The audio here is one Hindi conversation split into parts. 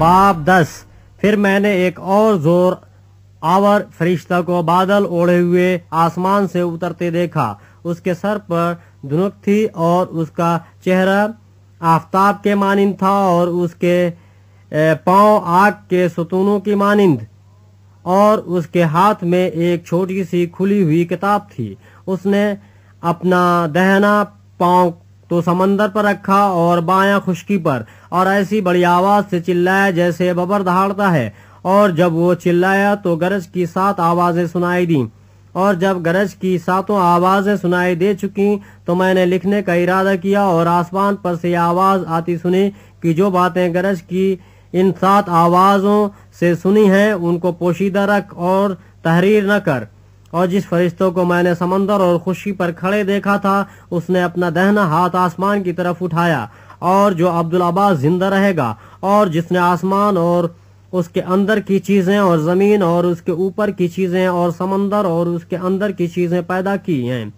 बाप दस फिर मैंने एक और जोर आवर फरिश्ता को बादल ओढ़े हुए आसमान से उतरते देखा उसके सर पर धुनक थी और उसका चेहरा आफ्ताब के मानिंद था और उसके पांव आग के सतूनों की मानिंद और उसके हाथ में एक छोटी सी खुली हुई किताब थी उसने अपना दहना पांव तो समंदर पर रखा और बाया खुशकी पर और ऐसी बड़ी आवाज से चिल्लाया जैसे बबर दहाड़ता है और जब वो चिल्लाया तो गरज की सात आवाजें सुनाई दी और जब गरज की सातों आवाजें सुनाई दे चुकी तो मैंने लिखने का इरादा किया और आसमान पर से आवाज आती सुनी कि जो बातें गरज की इन सात आवाजों से सुनी हैं उनको पोशीदा रख और तहरीर न कर और जिस फरिश्तों को मैंने समंदर और खुशी पर खड़े देखा था उसने अपना दहना हाथ आसमान की तरफ उठाया और जो अब्दुल अब्बास जिंदा रहेगा और जिसने आसमान और उसके अंदर की चीजें और जमीन और उसके ऊपर की चीजें और समंदर और उसके अंदर की चीजें पैदा की हैं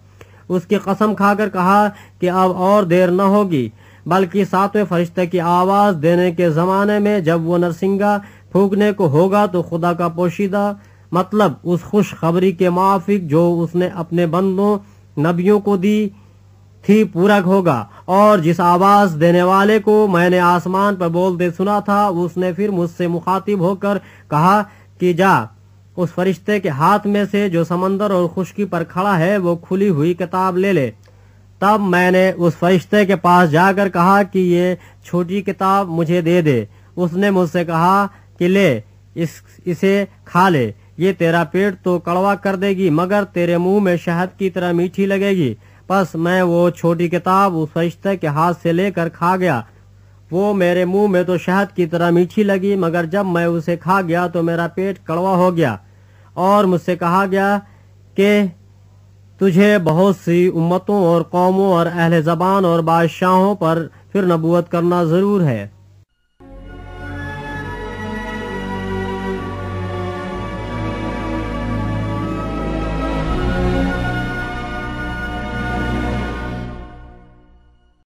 उसकी कसम खाकर कहा कि अब और देर न होगी बल्कि सातवें फरिश्ते की आवाज देने के जमाने में जब वो नरसिंगा फूकने को होगा तो खुदा का पोशीदा मतलब उस खुशखबरी के माफिक जो उसने अपने बंदों नबियों को दी थी पूरक होगा और जिस आवाज देने वाले को मैंने आसमान पर बोलते सुना था उसने फिर मुझसे मुखातिब होकर कहा कि जा उस फरिश्ते के हाथ में से जो समंदर और खुशकी पर खड़ा है वो खुली हुई किताब ले ले तब मैंने उस फरिश्ते के पास जाकर कहा कि ये छोटी किताब मुझे दे दे उसने मुझसे कहा कि ले इस इसे खा ले ये तेरा पेट तो कड़वा कर देगी मगर तेरे मुंह में शहद की तरह मीठी लगेगी बस मैं वो छोटी किताब उस फरिश्ते के हाथ से लेकर खा गया वो मेरे मुंह में तो शहद की तरह मीठी लगी मगर जब मैं उसे खा गया तो मेरा पेट कड़वा हो गया और मुझसे कहा गया कि तुझे बहुत सी उम्मतों और कौमों और अहल जबान और बादशाहों पर फिर नबूत करना ज़रूर है